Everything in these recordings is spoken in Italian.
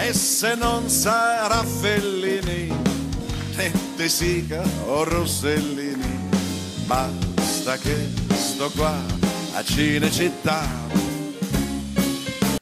E se non sarà Fellini, né De Sica o Rossellini, basta che sto qua a Cinecittà.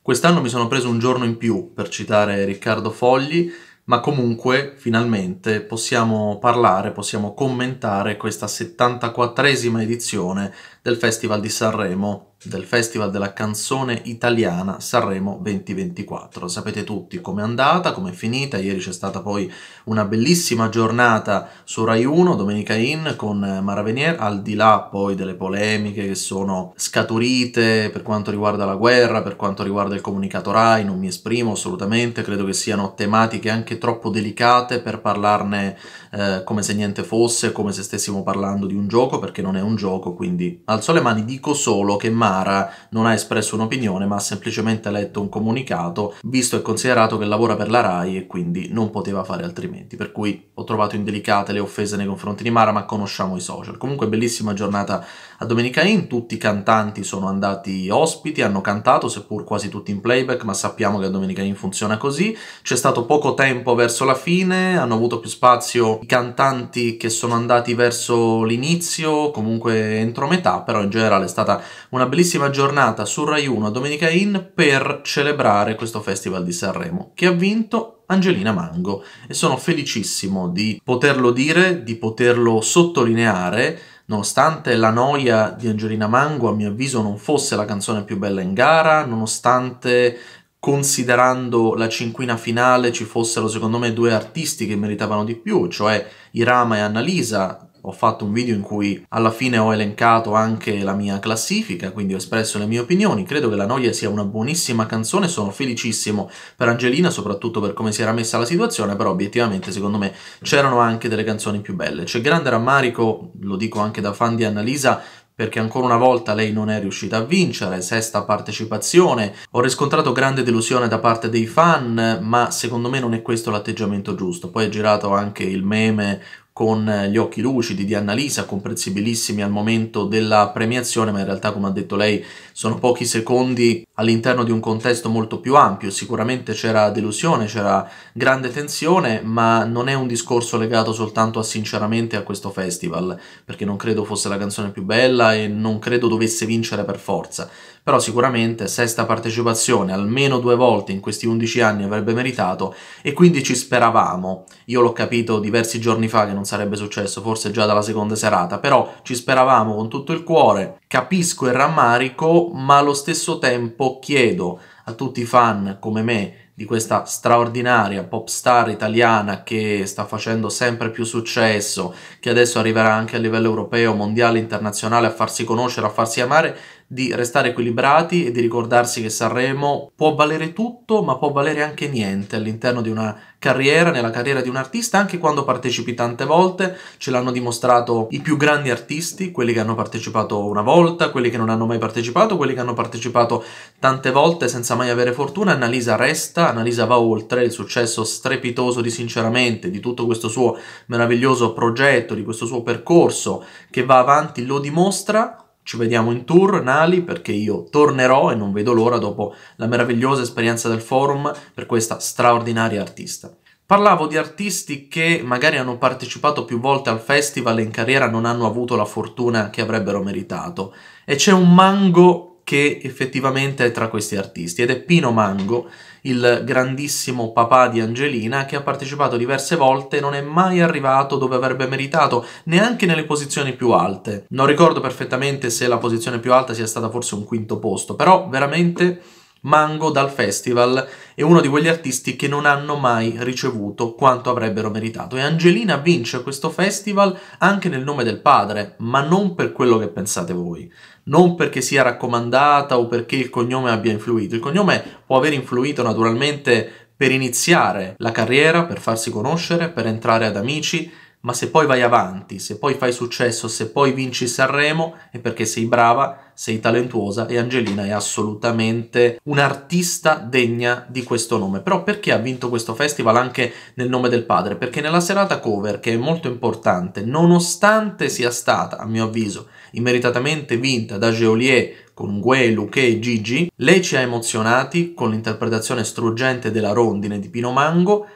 Quest'anno mi sono preso un giorno in più per citare Riccardo Fogli, ma comunque finalmente possiamo parlare, possiamo commentare questa 74esima edizione del Festival di Sanremo, del Festival della canzone italiana Sanremo 2024. Sapete tutti com'è andata, com'è finita. Ieri c'è stata poi una bellissima giornata su Rai 1, Domenica In, con Mara Venier, al di là poi delle polemiche che sono scaturite per quanto riguarda la guerra, per quanto riguarda il comunicato Rai, non mi esprimo assolutamente, credo che siano tematiche anche troppo delicate per parlarne eh, come se niente fosse, come se stessimo parlando di un gioco, perché non è un gioco, quindi assolutamente alzo le mani, dico solo che Mara non ha espresso un'opinione ma ha semplicemente letto un comunicato, visto e considerato che lavora per la RAI e quindi non poteva fare altrimenti. Per cui ho trovato indelicate le offese nei confronti di Mara, ma conosciamo i social. Comunque bellissima giornata a Domenica In, tutti i cantanti sono andati ospiti, hanno cantato, seppur quasi tutti in playback, ma sappiamo che a Domenica In funziona così. C'è stato poco tempo verso la fine, hanno avuto più spazio i cantanti che sono andati verso l'inizio, comunque entro metà, però in generale è stata una bellissima giornata su Rai 1 a Domenica In per celebrare questo Festival di Sanremo, che ha vinto Angelina Mango e sono felicissimo di poterlo dire, di poterlo sottolineare, nonostante la noia di Angelina Mango a mio avviso non fosse la canzone più bella in gara, nonostante considerando la cinquina finale ci fossero secondo me due artisti che meritavano di più, cioè Irama e Annalisa, ho fatto un video in cui alla fine ho elencato anche la mia classifica, quindi ho espresso le mie opinioni. Credo che La Noia sia una buonissima canzone, sono felicissimo per Angelina, soprattutto per come si era messa la situazione, però obiettivamente secondo me c'erano anche delle canzoni più belle. C'è grande rammarico, lo dico anche da fan di Annalisa, perché ancora una volta lei non è riuscita a vincere, sesta partecipazione, ho riscontrato grande delusione da parte dei fan, ma secondo me non è questo l'atteggiamento giusto. Poi è girato anche il meme con eh, gli occhi lucidi di Annalisa, comprensibilissimi al momento della premiazione, ma in realtà, come ha detto lei, sono pochi secondi all'interno di un contesto molto più ampio. Sicuramente c'era delusione, c'era grande tensione, ma non è un discorso legato soltanto a sinceramente a questo festival, perché non credo fosse la canzone più bella e non credo dovesse vincere per forza però sicuramente sesta partecipazione almeno due volte in questi 11 anni avrebbe meritato e quindi ci speravamo. Io l'ho capito diversi giorni fa che non sarebbe successo, forse già dalla seconda serata, però ci speravamo con tutto il cuore. Capisco il rammarico, ma allo stesso tempo chiedo a tutti i fan come me di questa straordinaria pop star italiana che sta facendo sempre più successo, che adesso arriverà anche a livello europeo, mondiale, internazionale a farsi conoscere, a farsi amare, di restare equilibrati e di ricordarsi che Sanremo può valere tutto, ma può valere anche niente all'interno di una carriera, nella carriera di un artista, anche quando partecipi tante volte, ce l'hanno dimostrato i più grandi artisti, quelli che hanno partecipato una volta, quelli che non hanno mai partecipato, quelli che hanno partecipato tante volte senza mai avere fortuna, Annalisa resta, Annalisa va oltre il successo strepitoso di Sinceramente, di tutto questo suo meraviglioso progetto, di questo suo percorso che va avanti, lo dimostra ci vediamo in tour Nali perché io tornerò e non vedo l'ora dopo la meravigliosa esperienza del forum per questa straordinaria artista. Parlavo di artisti che magari hanno partecipato più volte al festival e in carriera non hanno avuto la fortuna che avrebbero meritato e c'è un mango che effettivamente è tra questi artisti ed è Pino Mango il grandissimo papà di Angelina, che ha partecipato diverse volte e non è mai arrivato dove avrebbe meritato, neanche nelle posizioni più alte. Non ricordo perfettamente se la posizione più alta sia stata forse un quinto posto, però veramente mango dal festival è uno di quegli artisti che non hanno mai ricevuto quanto avrebbero meritato. E Angelina vince questo festival anche nel nome del padre, ma non per quello che pensate voi. Non perché sia raccomandata o perché il cognome abbia influito. Il cognome può aver influito naturalmente per iniziare la carriera, per farsi conoscere, per entrare ad amici, ma se poi vai avanti, se poi fai successo, se poi vinci Sanremo, è perché sei brava, sei talentuosa e Angelina è assolutamente un'artista degna di questo nome. Però perché ha vinto questo festival anche nel nome del padre? Perché nella serata cover, che è molto importante, nonostante sia stata, a mio avviso, immeritatamente vinta da Geolier con Gue, Luque e Gigi, lei ci ha emozionati con l'interpretazione struggente della rondine di Pino Mango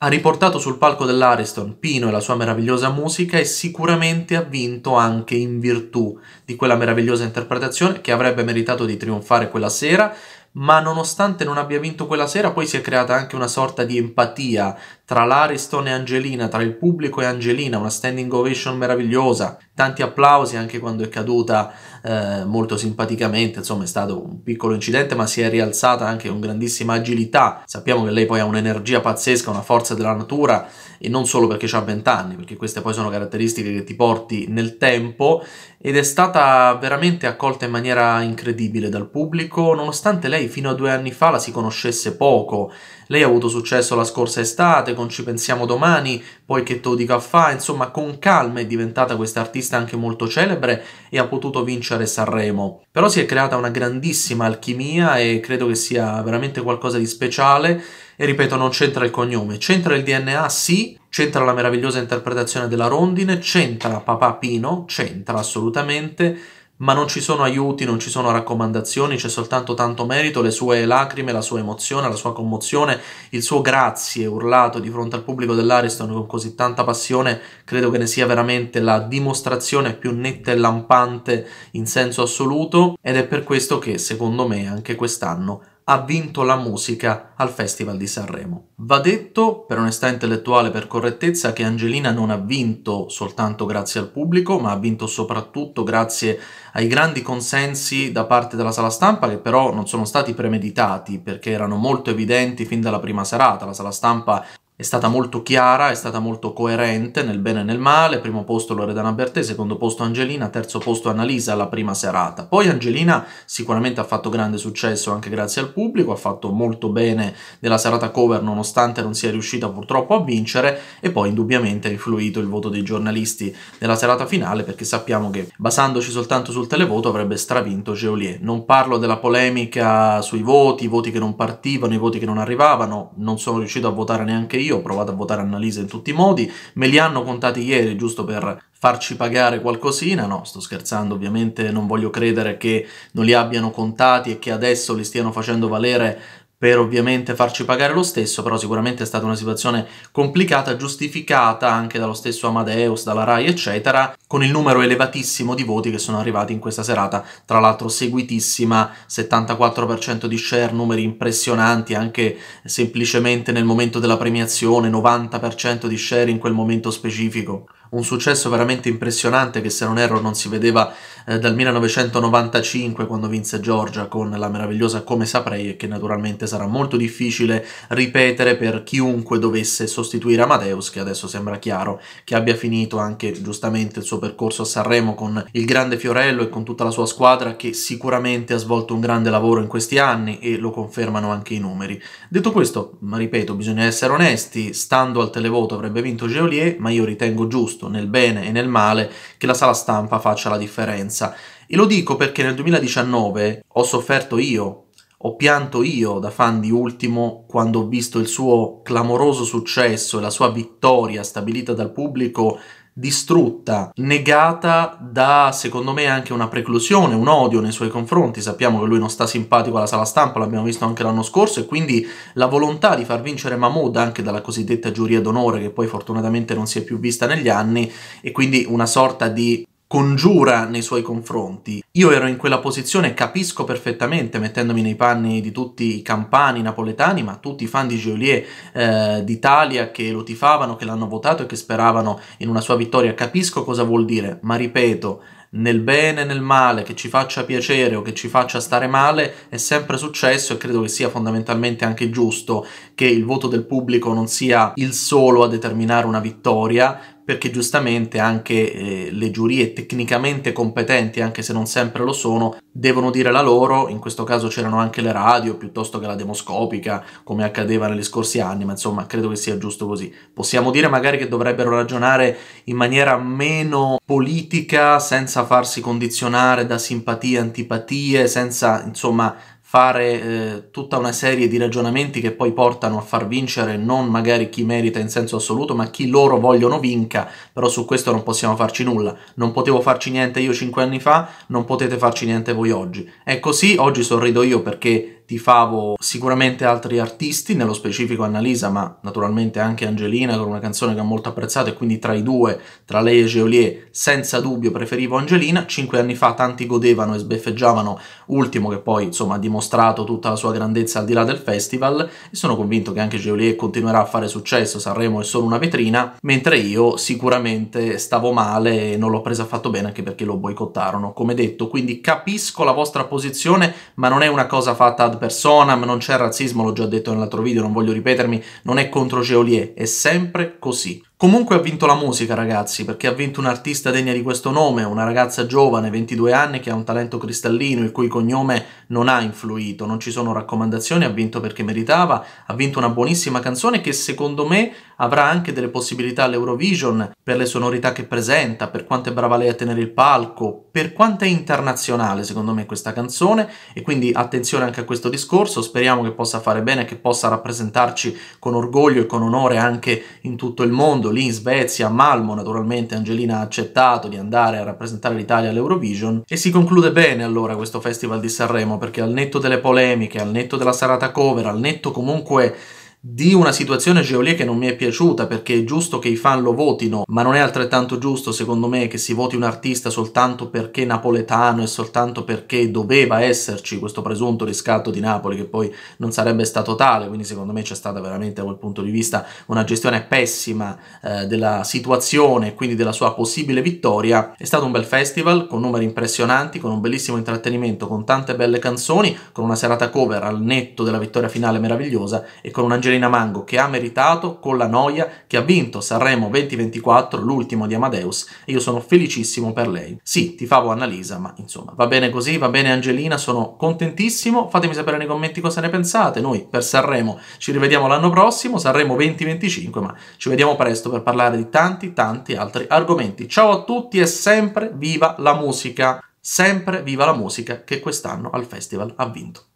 ha riportato sul palco dell'Ariston Pino e la sua meravigliosa musica e sicuramente ha vinto anche in virtù di quella meravigliosa interpretazione che avrebbe meritato di trionfare quella sera, ma nonostante non abbia vinto quella sera, poi si è creata anche una sorta di empatia tra l'Ariston e Angelina, tra il pubblico e Angelina, una standing ovation meravigliosa, tanti applausi anche quando è caduta eh, molto simpaticamente, insomma è stato un piccolo incidente ma si è rialzata anche con grandissima agilità, sappiamo che lei poi ha un'energia pazzesca, una forza della natura e non solo perché ha 20 anni, perché queste poi sono caratteristiche che ti porti nel tempo ed è stata veramente accolta in maniera incredibile dal pubblico, nonostante lei fino a due anni fa la si conoscesse poco, lei ha avuto successo la scorsa estate, non Ci pensiamo domani, poi Che te lo dica fa, insomma con calma è diventata questa artista anche molto celebre e ha potuto vincere Sanremo. Però si è creata una grandissima alchimia e credo che sia veramente qualcosa di speciale e ripeto non c'entra il cognome, c'entra il DNA sì, c'entra la meravigliosa interpretazione della rondine, c'entra papà Pino, c'entra assolutamente, ma non ci sono aiuti, non ci sono raccomandazioni, c'è soltanto tanto merito, le sue lacrime, la sua emozione, la sua commozione, il suo grazie urlato di fronte al pubblico dell'Ariston con così tanta passione, credo che ne sia veramente la dimostrazione più netta e lampante in senso assoluto ed è per questo che secondo me anche quest'anno ha vinto la musica al Festival di Sanremo. Va detto, per onestà intellettuale, e per correttezza, che Angelina non ha vinto soltanto grazie al pubblico, ma ha vinto soprattutto grazie ai grandi consensi da parte della sala stampa, che però non sono stati premeditati, perché erano molto evidenti fin dalla prima serata. La sala stampa è stata molto chiara, è stata molto coerente nel bene e nel male, primo posto Loredana Bertè, secondo posto Angelina, terzo posto Annalisa alla prima serata. Poi Angelina sicuramente ha fatto grande successo anche grazie al pubblico, ha fatto molto bene nella serata cover nonostante non sia riuscita purtroppo a vincere e poi indubbiamente ha influito il voto dei giornalisti nella serata finale perché sappiamo che basandoci soltanto sul televoto avrebbe stravinto Geolier. Non parlo della polemica sui voti, i voti che non partivano, i voti che non arrivavano, non sono riuscito a votare neanche io io, ho provato a votare Annalisa in tutti i modi, me li hanno contati ieri giusto per farci pagare qualcosina, no, sto scherzando, ovviamente non voglio credere che non li abbiano contati e che adesso li stiano facendo valere per ovviamente farci pagare lo stesso, però sicuramente è stata una situazione complicata, giustificata anche dallo stesso Amadeus, dalla RAI, eccetera, con il numero elevatissimo di voti che sono arrivati in questa serata, tra l'altro seguitissima, 74% di share, numeri impressionanti anche semplicemente nel momento della premiazione, 90% di share in quel momento specifico un successo veramente impressionante che se non erro non si vedeva eh, dal 1995 quando vinse Georgia con la meravigliosa Come saprei e che naturalmente sarà molto difficile ripetere per chiunque dovesse sostituire Amadeus che adesso sembra chiaro che abbia finito anche giustamente il suo percorso a Sanremo con il grande Fiorello e con tutta la sua squadra che sicuramente ha svolto un grande lavoro in questi anni e lo confermano anche i numeri. Detto questo, ripeto, bisogna essere onesti, stando al televoto avrebbe vinto Geolier, ma io ritengo giusto giusto, nel bene e nel male, che la sala stampa faccia la differenza. E lo dico perché nel 2019 ho sofferto io, ho pianto io da fan di Ultimo quando ho visto il suo clamoroso successo e la sua vittoria stabilita dal pubblico distrutta, negata da, secondo me, anche una preclusione, un odio nei suoi confronti. Sappiamo che lui non sta simpatico alla sala stampa, l'abbiamo visto anche l'anno scorso, e quindi la volontà di far vincere Mahmoud anche dalla cosiddetta giuria d'onore, che poi fortunatamente non si è più vista negli anni, e quindi una sorta di congiura nei suoi confronti. Io ero in quella posizione e capisco perfettamente, mettendomi nei panni di tutti i campani napoletani, ma tutti i fan di Joliet eh, d'Italia che lo tifavano, che l'hanno votato e che speravano in una sua vittoria, capisco cosa vuol dire, ma ripeto, nel bene e nel male, che ci faccia piacere o che ci faccia stare male, è sempre successo e credo che sia fondamentalmente anche giusto che il voto del pubblico non sia il solo a determinare una vittoria, perché giustamente anche eh, le giurie tecnicamente competenti, anche se non sempre lo sono, devono dire la loro, in questo caso c'erano anche le radio piuttosto che la demoscopica, come accadeva negli scorsi anni, ma insomma credo che sia giusto così. Possiamo dire magari che dovrebbero ragionare in maniera meno politica, senza farsi condizionare da simpatie, antipatie, senza insomma fare eh, tutta una serie di ragionamenti che poi portano a far vincere non magari chi merita in senso assoluto, ma chi loro vogliono vinca, però su questo non possiamo farci nulla. Non potevo farci niente io cinque anni fa, non potete farci niente voi oggi. È così, oggi sorrido io perché tifavo sicuramente altri artisti, nello specifico Annalisa, ma naturalmente anche Angelina con una canzone che ho molto apprezzato e quindi tra i due, tra lei e Geolier, senza dubbio preferivo Angelina. Cinque anni fa tanti godevano e sbeffeggiavano Ultimo che poi insomma ha dimostrato tutta la sua grandezza al di là del festival e sono convinto che anche Geolier continuerà a fare successo, Sanremo è solo una vetrina, mentre io sicuramente stavo male e non l'ho presa affatto bene anche perché lo boicottarono, come detto, quindi capisco la vostra posizione, ma non è una cosa fatta ad ad personam, non c'è razzismo, l'ho già detto nell'altro video, non voglio ripetermi, non è contro Geolier, è sempre così. Comunque ha vinto la musica, ragazzi, perché ha vinto un'artista degna di questo nome, una ragazza giovane, 22 anni, che ha un talento cristallino, il cui cognome non ha influito, non ci sono raccomandazioni, ha vinto perché meritava, ha vinto una buonissima canzone che secondo me avrà anche delle possibilità all'Eurovision per le sonorità che presenta, per quanto è brava lei a tenere il palco, per quanto è internazionale secondo me questa canzone e quindi attenzione anche a questo discorso, speriamo che possa fare bene, che possa rappresentarci con orgoglio e con onore anche in tutto il mondo Orlando, lì in Svezia, a Malmo naturalmente Angelina ha accettato di andare a rappresentare l'Italia all'Eurovision e si conclude bene allora questo Festival di Sanremo perché al netto delle polemiche, al netto della serata cover, al netto comunque di una situazione Geolie che non mi è piaciuta perché è giusto che i fan lo votino, ma non è altrettanto giusto secondo me che si voti un artista soltanto perché napoletano e soltanto perché doveva esserci questo presunto riscatto di Napoli che poi non sarebbe stato tale, quindi secondo me c'è stata veramente da quel punto di vista una gestione pessima eh, della situazione e quindi della sua possibile vittoria. È stato un bel festival con numeri impressionanti, con un bellissimo intrattenimento, con tante belle canzoni, con una serata cover al netto della vittoria finale meravigliosa e con una Angelina Mango che ha meritato con la noia che ha vinto Sanremo 2024, l'ultimo di Amadeus, e io sono felicissimo per lei. Sì, ti favo Annalisa, ma insomma, va bene così, va bene Angelina, sono contentissimo. Fatemi sapere nei commenti cosa ne pensate. Noi per Sanremo ci rivediamo l'anno prossimo, Sanremo 2025, ma ci vediamo presto per parlare di tanti tanti altri argomenti. Ciao a tutti e sempre viva la musica! Sempre viva la musica che quest'anno al festival ha vinto.